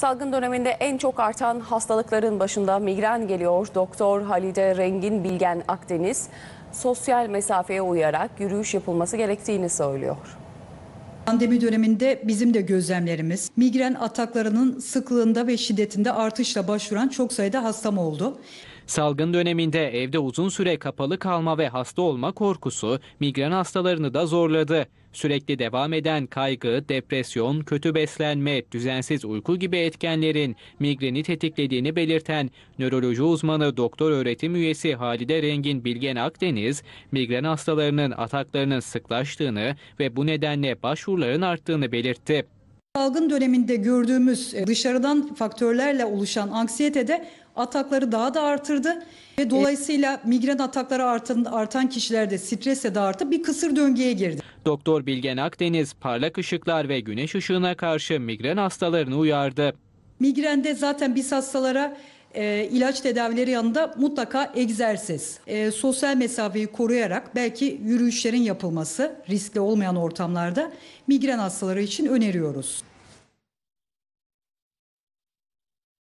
Salgın döneminde en çok artan hastalıkların başında migren geliyor. Doktor Halide Rengin Bilgen Akdeniz sosyal mesafeye uyarak yürüyüş yapılması gerektiğini söylüyor. Pandemi döneminde bizim de gözlemlerimiz migren ataklarının sıklığında ve şiddetinde artışla başvuran çok sayıda hastam oldu. Salgın döneminde evde uzun süre kapalı kalma ve hasta olma korkusu migren hastalarını da zorladı. Sürekli devam eden kaygı, depresyon, kötü beslenme, düzensiz uyku gibi etkenlerin migreni tetiklediğini belirten nöroloji uzmanı doktor öğretim üyesi Halide Rengin Bilgen Akdeniz, migren hastalarının ataklarının sıklaştığını ve bu nedenle başvuruların arttığını belirtti. Salgın döneminde gördüğümüz e, dışarıdan faktörlerle oluşan anksiyete de atakları daha da artırdı ve dolayısıyla migren atakları artan, artan kişilerde strese de artıp bir kısır döngüye girdi. Doktor Bilgen Akdeniz parlak ışıklar ve güneş ışığına karşı migren hastalarını uyardı. Migrende zaten biz hastalara e, ilaç tedavileri yanında mutlaka egzersiz, e, sosyal mesafeyi koruyarak belki yürüyüşlerin yapılması riskli olmayan ortamlarda migren hastaları için öneriyoruz.